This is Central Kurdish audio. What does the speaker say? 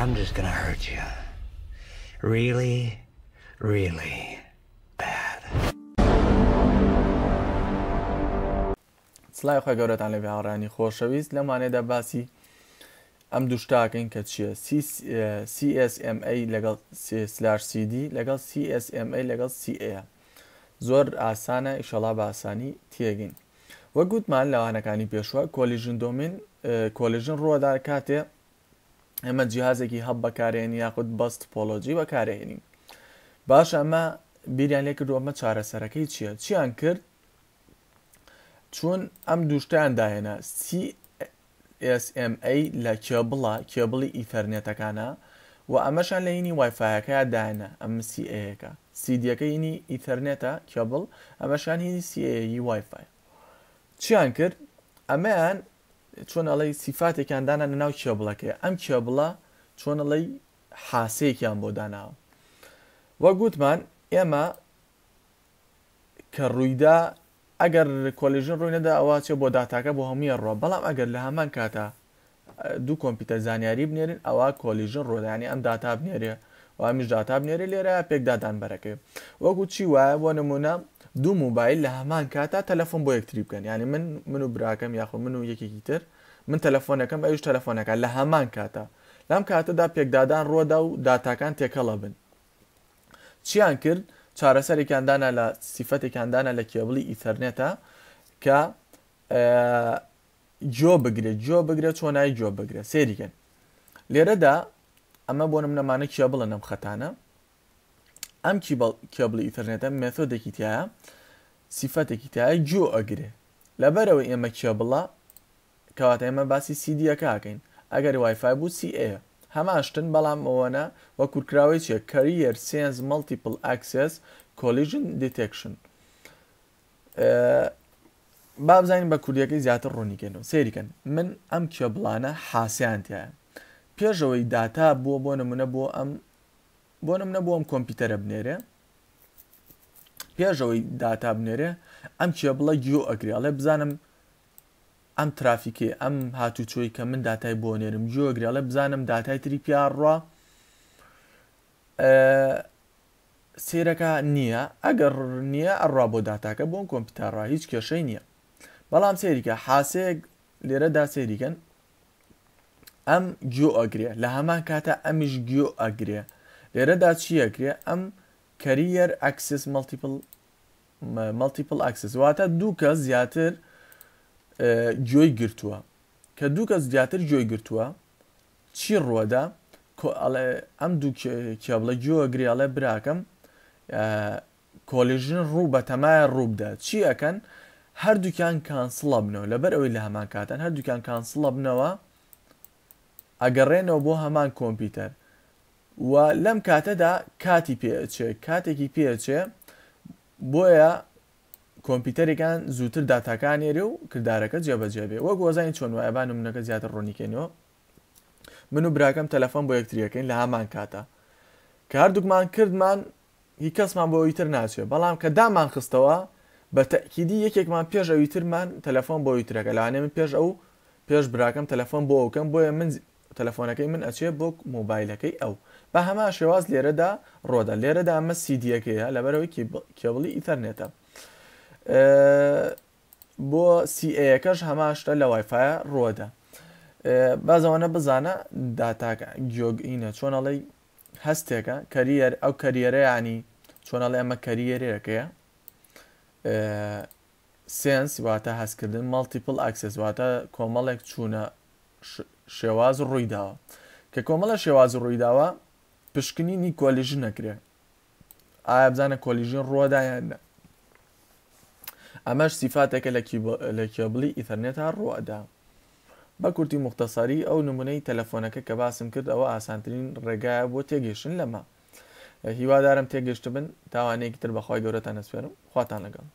I'm just gonna hurt you. Really, really bad. سلای خۆی گەورەتان لە بێهاڕانی خۆشەویست لەمانێدا باسی ئەم دوشتاکەین کە چییە CSMA لەگەڵ CD لەگەڵ CSMA لەگەڵ CA زۆر ئاسانە ئیشەڵا بە ئاسانی تێگین وەگوتمان لەوانەکانی پێشوە کۆلیژن دۆمین کۆلیژن ڕوەدار کاتێ ئەمە جیهازێکی هەب بەکارێنی یاخود بەست پۆلۆجی بەکارێنین باش ئەمە بیریان لێ کردو ئەمە چارەسەرەکەی چییە چیان کرد چون ئەم دوشتیان داهێنا CSMA لە کێبڵە کێبڵی ئیفەرنێتەکانە و ئەمەشان لە هینی وایفاایەکەی داهێنە ئەم سیەکە سیدیەکە هینی ئیتەرنێتە کێبڵ ئەمەشان هینی سیی وایفای چیان کرد ئەمەیان چۆن ئەڵی سیفاتێکیان دانا لە ناو کێبڵەکەی ئەم کێبڵە چۆن ئەڵی حاسەیەکیان بۆ داناوە وە گوتمان ئێمە کە ڕوویدا ئەگەر کۆلژن ڕووی نەدا ئەوە چێ بۆ داتاکە بۆ هەمویە ڕۆ بەڵام ئەگەر لە هەمان کاتە دوو کۆمپیوتەر زانیاری بنێرن ئەوە کۆلیژن ڕۆدانی ئەم داتا بنێرێ ئامیش داتا بنێرە لێرە پێکدادان بەرەکەی وەکو چی وایە بۆ نمونە دوو موبایل لە هەمان کاتا تەلەفۆن بۆ یەکتری بکەن یعنی من من و براکەم یاخۆ من و یەکێکی تر من تەلەفۆنەکەم ئەوش تەلەفۆنەکە لە هەمان کاتا لەم کاتەدا پێکدادان ڕۆدا و داتاکان تێکەڵە بن چیان کرد چارەسەرێکاندانە لە سیفەتێکاندانە لە کێبڵی ئیتەرنێتە کە جۆ بگرێت جۆ بگرێت چۆنایی جۆ بگرێت سێریکەن لێرەدا ئەمە بۆ نم نەمانە کیا بڵە نەم خەتانە ئەم کیبڵ ئینتەرنێتە مێتۆدێکی تایە سیفەتێکی تایە جو ئەگرێ لەبەرەوەی ئێمە کیا بڵە کەواتە ئێمە باسی سیدیەکە هاکەین ئەگەر وایفای بوو سیئ هەماشتن بەڵام ئەوەنە وە کورکراوی چیە کەریەر سێنز مەلتیپل ئاکسس کۆلیژن دیتێکشن با بزانین بە کوردیەکەی زیاتر ڕوونیکەن و سێریکەن من ئەم کێ بڵانە حاسیان تایە پێشەوەی داتا بۆ بۆ نمونە بۆ ئەم بۆ نمونە بۆ ئەم کۆمپیوتەرە بنێرێ پێشەوەی داتا بنێرێ ئەم چێ بڵە گیۆ ئەگری ئەڵێ بزانم ئەم ترافیکێ ئەم هاتوچۆی کە من داتای بۆ نێرم گیۆگری ئەڵێ بزانم داتای تری پیاڕوا سێرەکە نییە ئەگەر نییە ئەڕوا بۆ داتاکە بۆم کۆمپیوتەرڕ هیچ کێشەی نییە بەڵام سێریکە حاسەیەک لێرەدا سێریکەن ئەم گیۆ ئەگرێ لە هەمان کاتە ئەمیش گیۆ ئەگرێ لێرەدا چی ئەکرێ ئەم کەریەر ئەکسس مەڵتیپل ئەکسس واتە دوو کە زیاتر گوۆی گرتووە کە دوو کەس زیاتر گوۆی گرتووە چی ڕوەدا ئەم دوو کێبڵە گوۆ ئەگریاڵە براکەم کۆلیژن ڕوو بە تەمایە ڕووبدا چی ئەەکەن هەردووکیان کانسڵە بنەوە لەبەر ئەوەی لە هەمان کاتەن هەردووکیان کانسڵە بنەوە ئەگەڕێنەوە بۆ هەمان کۆمپیوتەر و لەم کاتەدا کاتی پێچێ کاتێکی پێچێ بۆیە کۆمپیوتەرێکان زووتر داتاکان ێری و کردارەکە جێبەجێبێ وە گۆزانین چۆن وایبان منەکە زیاتر ڕوونیکەینەوە من و براکەم تەلەفۆن بۆ یەکتریەکەین لە هامان کاتە کە هەردووکمان کردمان هی کەسمان بۆ ئەویتر ناچێت بەڵام کە دامان خستەوە بە تەکیدی یەکێکمان پێش ئەویترمان تەلەفۆن بۆ ئەویترەکە لاانێ من پێش ئەو پێش براکەم تەلەفۆن بۆ ئەوکەم بۆیە من تەلەفۆنەکەی من ئەچێ بۆک مۆبایلەکەی ئەو بە هەما شێواز لێرەدا ڕۆدا لێرەدا ئەمە سیدیەکەیە لەبەرەوەی کێبڵی ئیتەرنێتە بۆ سیەکەش هەماشتە لە وایفاە ڕۆدا بازەوانە بزانە داتاکە گیۆگئینە چۆنەڵی هەستێکە کەریەر ئەو کەریێرە ینی چۆنەڵی ئەمە کەریێرەکەیە سنس واتە هەستکردن مەڵتیپل ئاکسس واتە کۆمەڵێک چوونە شێواز ڕوویداوە کە کۆمەڵە شێواز ڕوویداوە پشکنینی کۆلیژن نەکرێ ئایا بزانە کۆلیژین ڕوەدایان نە ئەمەش سیفاتێکە لە کێبلی ئیتەرنێت ها ڕوەدا بە کورتی مختەساری ئەو نمونەی تەلەفۆنەکە کە باسم کرد ئەوە ئاسانترین ڕێگایە بۆ تێگەشتن لەمە هیوادارم تێگەشت بن تاوانەیەکی تر بەخوای گەورەتان نسپێرم خواتان لەگەڵ